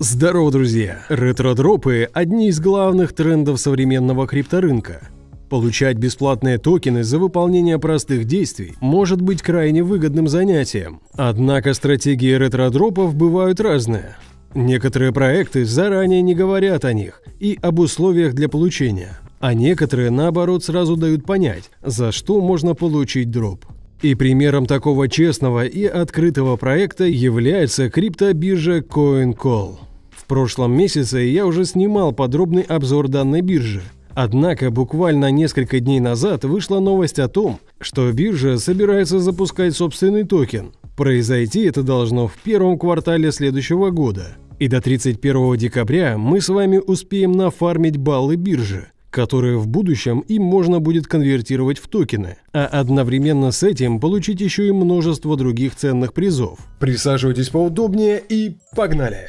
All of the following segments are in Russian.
Здорово, друзья! Ретродропы – одни из главных трендов современного крипторынка. Получать бесплатные токены за выполнение простых действий может быть крайне выгодным занятием. Однако стратегии ретродропов бывают разные. Некоторые проекты заранее не говорят о них и об условиях для получения, а некоторые, наоборот, сразу дают понять, за что можно получить дроп. И примером такого честного и открытого проекта является криптобиржа CoinCall. В прошлом месяце я уже снимал подробный обзор данной биржи. Однако буквально несколько дней назад вышла новость о том, что биржа собирается запускать собственный токен. Произойти это должно в первом квартале следующего года. И до 31 декабря мы с вами успеем нафармить баллы биржи, которые в будущем им можно будет конвертировать в токены, а одновременно с этим получить еще и множество других ценных призов. Присаживайтесь поудобнее и погнали!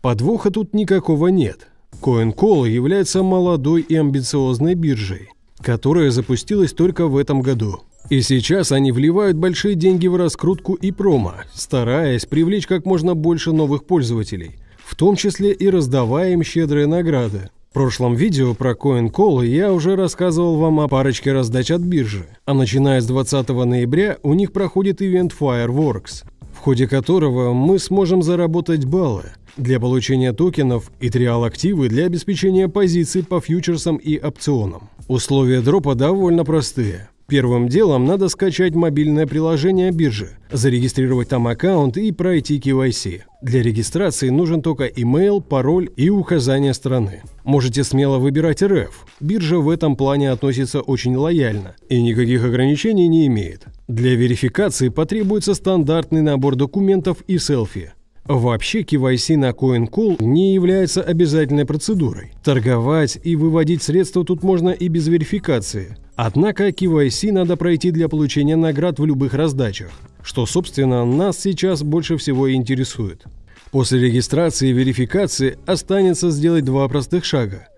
Подвоха тут никакого нет. CoinCall является молодой и амбициозной биржей, которая запустилась только в этом году. И сейчас они вливают большие деньги в раскрутку и промо, стараясь привлечь как можно больше новых пользователей, в том числе и раздавая им щедрые награды. В прошлом видео про CoinCall я уже рассказывал вам о парочке раздач от биржи, а начиная с 20 ноября у них проходит ивент Fireworks, в ходе которого мы сможем заработать баллы, для получения токенов и триал активы для обеспечения позиций по фьючерсам и опционам. Условия дропа довольно простые. Первым делом надо скачать мобильное приложение биржи, зарегистрировать там аккаунт и пройти KYC. Для регистрации нужен только email, пароль и указание страны. Можете смело выбирать РФ. Биржа в этом плане относится очень лояльно и никаких ограничений не имеет. Для верификации потребуется стандартный набор документов и селфи – Вообще KYC на CoinCall не является обязательной процедурой. Торговать и выводить средства тут можно и без верификации. Однако KYC надо пройти для получения наград в любых раздачах, что, собственно, нас сейчас больше всего и интересует. После регистрации и верификации останется сделать два простых шага.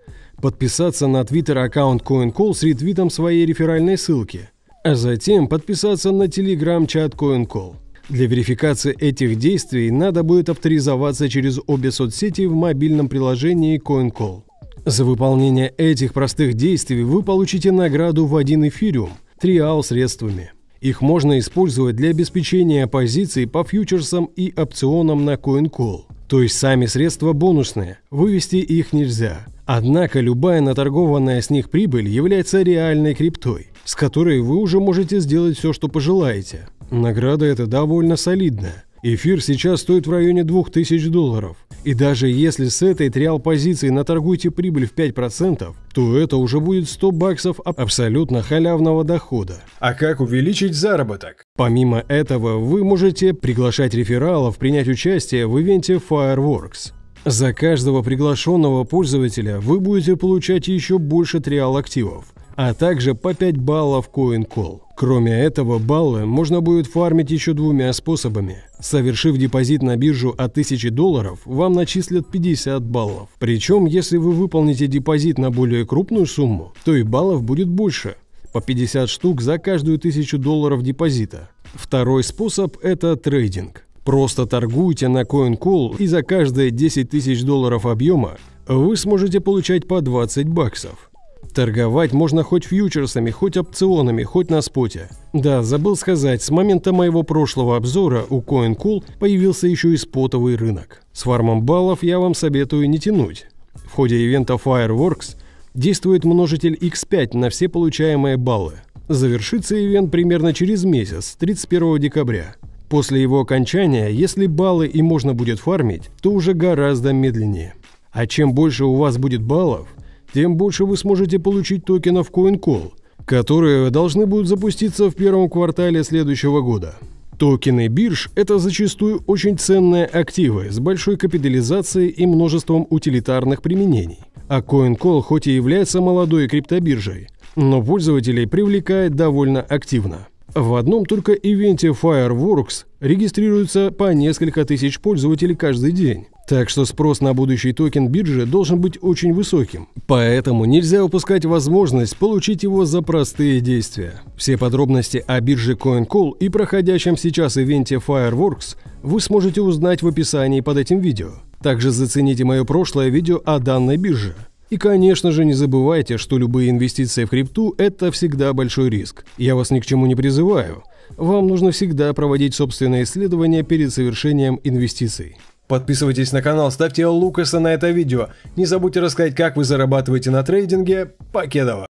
Подписаться на твиттер-аккаунт CoinCall с ретвитом своей реферальной ссылки, а затем подписаться на телеграм-чат CoinCall. Для верификации этих действий надо будет авторизоваться через обе соцсети в мобильном приложении CoinCall. За выполнение этих простых действий вы получите награду в один эфириум – триал средствами. Их можно использовать для обеспечения позиций по фьючерсам и опционам на CoinCall. То есть сами средства бонусные, вывести их нельзя. Однако любая наторгованная с них прибыль является реальной криптой, с которой вы уже можете сделать все, что пожелаете. Награда эта довольно солидная. Эфир сейчас стоит в районе 2000 долларов. И даже если с этой триал позиции наторгуйте прибыль в 5%, то это уже будет 100 баксов абсолютно халявного дохода. А как увеличить заработок? Помимо этого, вы можете приглашать рефералов принять участие в ивенте Fireworks. За каждого приглашенного пользователя вы будете получать еще больше триал активов, а также по 5 баллов CoinCall. Кроме этого, баллы можно будет фармить еще двумя способами. Совершив депозит на биржу от 1000 долларов, вам начислят 50 баллов. Причем, если вы выполните депозит на более крупную сумму, то и баллов будет больше – по 50 штук за каждую 1000 долларов депозита. Второй способ – это трейдинг. Просто торгуйте на CoinCall и за каждые 10 тысяч долларов объема вы сможете получать по 20 баксов. Торговать можно хоть фьючерсами, хоть опционами, хоть на споте. Да, забыл сказать, с момента моего прошлого обзора у CoinCool появился еще и спотовый рынок. С фармом баллов я вам советую не тянуть. В ходе ивента Fireworks действует множитель X5 на все получаемые баллы. Завершится ивент примерно через месяц, 31 декабря. После его окончания, если баллы и можно будет фармить, то уже гораздо медленнее. А чем больше у вас будет баллов, тем больше вы сможете получить токенов CoinCall, которые должны будут запуститься в первом квартале следующего года. Токены бирж – это зачастую очень ценные активы с большой капитализацией и множеством утилитарных применений. А CoinCall хоть и является молодой криптобиржей, но пользователей привлекает довольно активно. В одном только ивенте Fireworks регистрируется по несколько тысяч пользователей каждый день, так что спрос на будущий токен биржи должен быть очень высоким. Поэтому нельзя упускать возможность получить его за простые действия. Все подробности о бирже CoinCall и проходящем сейчас ивенте Fireworks вы сможете узнать в описании под этим видео. Также зацените мое прошлое видео о данной бирже. И, конечно же, не забывайте, что любые инвестиции в крипту – это всегда большой риск. Я вас ни к чему не призываю. Вам нужно всегда проводить собственные исследования перед совершением инвестиций. Подписывайтесь на канал, ставьте Лукаса на это видео. Не забудьте рассказать, как вы зарабатываете на трейдинге. Покедова!